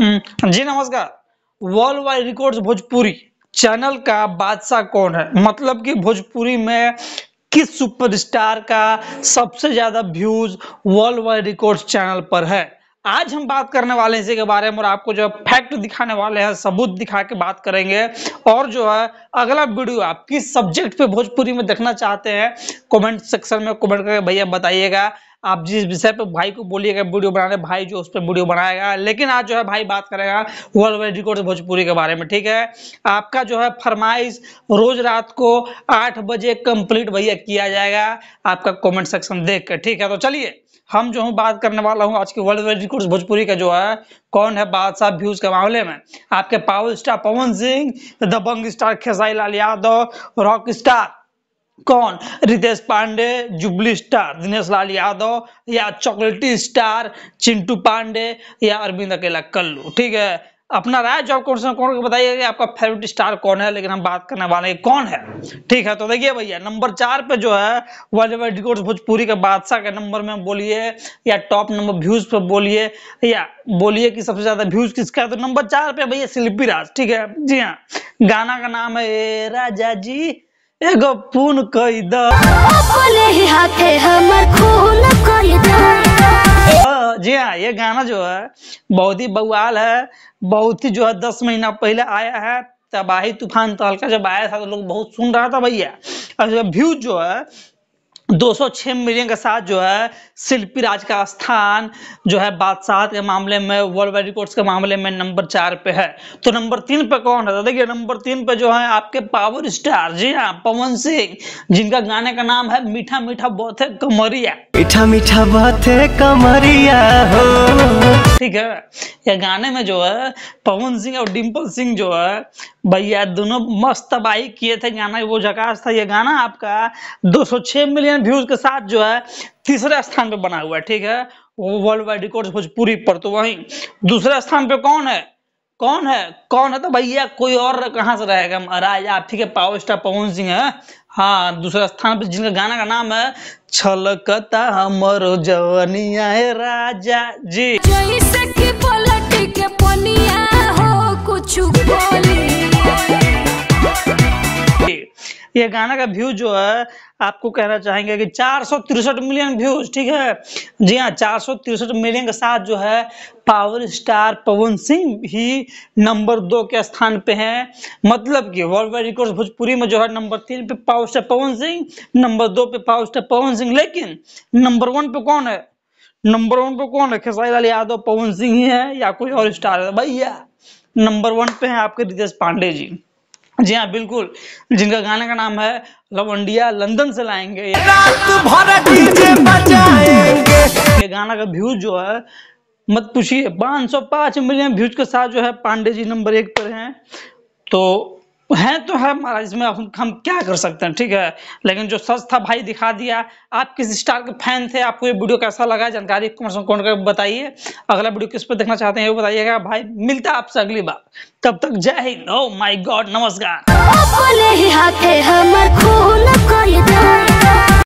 हम्म, जी नमस्कार world wide record Bhojpuri channel का बादशाह कौन है मतलब कि भोजपुरी में किस सुपरस्टार का सबसे ज्यादा views world wide record channel पर है आज हम बात करने वाले हैं इसी के बारे में और आपको जो है फैक्ट दिखाने वाले हैं सबूत दिखा के बात करेंगे और जो है अगला वीडियो आप किस सब्जेक्ट पे भोजपुरी में देखना चाहते हैं कमेंट सेक्शन में कमेंट करके भैया बताइएगा आप जिस विषय पर भाई को बोलिएगा वीडियो बनाने भाई जो उस पर वीडियो बनाएगा लेकिन आज जो है भाई बात करेगा वर्ल्ड वाइड रिकॉर्ड भोजपुरी के बारे में ठीक है आपका जो है फरमाइश रोज रात को आठ बजे कंप्लीट भैया किया जाएगा आपका कमेंट सेक्शन देख कर ठीक है तो चलिए हम जो हूँ बात करने वाला हूँ आज के वर्ल्ड वाइड रिकॉर्ड भोजपुरी का जो है कौन है बादशाह व्यूज के मामले में आपके पावर स्टार पवन सिंह दबंग star Khesari Lal Yadav rock star कौन रितेश पांडे जुबली स्टार दिनेश लाल यादव या चॉकलेटी स्टार चिंटू पांडे या अरविंद अकेला कल्लू ठीक है अपना राय जो आपको कौन बताइए कि आपका फेवरेट स्टार कौन है लेकिन हम बात करने वाले हैं कौन है ठीक है तो देखिए भैया नंबर चार पे जो है वर्ल्ड रिकॉर्ड भोजपुरी के बादशाह के नंबर में बोलिए या टॉप नंबर व्यूज पे बोलिए या बोलिए कि सबसे ज्यादा व्यूज किसका है तो नंबर चार पे भैया शिल्पी राज ठीक है जी हाँ गाना का नाम है राजा जी एगो पून कई द अपने हाथे हमर खून कई द जी हाँ ये गाना जो है बहुत ही बवाल है बहुत ही जो है दस महीना पहले आया है तबाही तूफान तहलका तो जब आया था तो लोग बहुत सुन रहा था भैया और जो व्यूज जो है 206 मिलियन के साथ जो है शिल्पी राज का स्थान जो है बादशाह के मामले में वर्ल्ड वाइड रिकॉर्ड्स के मामले में नंबर चार पे है तो नंबर तीन पे कौन है देखिए नंबर तीन पे जो है आपके पावर स्टार जी हाँ पवन सिंह जिनका गाने का नाम है मीठा मीठा बहुत है कमरिया मीठा मीठा बहुत है कमरिया हो ठीक है या गाने में जो है पवन सिंह और डिम्पल सिंह जो है भैया दोनों मस्त तबाही किए थे गाना वो झकास था ये गाना आपका 206 मिलियन व्यूज के साथ जो है तीसरे स्थान पे बना हुआ है ठीक है वर्ल्ड वाइड रिकॉर्ड भोजपुरी पर तो वहीं दूसरे स्थान पे कौन है कौन है कौन है तो भैया कोई और कहाँ से रहेगा महाराज आप ठीक है पावर स्टार पवन सिंह है हाँ दूसरा स्थान पर जिनका गाना का नाम है छलकता हमर जवनिया राजा जी ये गाना का व्यूज जो है आपको कहना चाहेंगे कि चार मिलियन व्यूज ठीक है जी हाँ चार मिलियन के साथ जो है पावर स्टार पवन सिंह ही नंबर दो के स्थान पे हैं मतलब कि वर्ल्ड वाइड रिकॉर्ड भोजपुरी में जो है नंबर तीन पे power star Pawan Singh number दो पे पावर स्टार पवन सिंह लेकिन नंबर वन पे कौन है नंबर वन पे कौन है खेसारी लाल यादव पवन सिंह ही है या कोई और स्टार है भैया नंबर वन पे है आपके रितेश पांडे जी जी हाँ बिल्कुल जिनका गाने का नाम है लवंडिया लंदन से लाएंगे ये गाना का व्यूज जो है मत पूछिए 505 मिलियन व्यूज के साथ जो है पांडे जी नंबर एक पर हैं तो है तो है महाराज इसमें हम हम क्या कर सकते हैं ठीक है लेकिन जो सच था भाई दिखा दिया आप किस स्टार के फैन थे आपको ये वीडियो कैसा लगा जानकारी कौन कर बताइए अगला वीडियो किस पर देखना चाहते हैं वो बताइएगा भाई मिलता है आपसे अगली बार तब तक जय हिंद ओ माय गॉड नमस्कार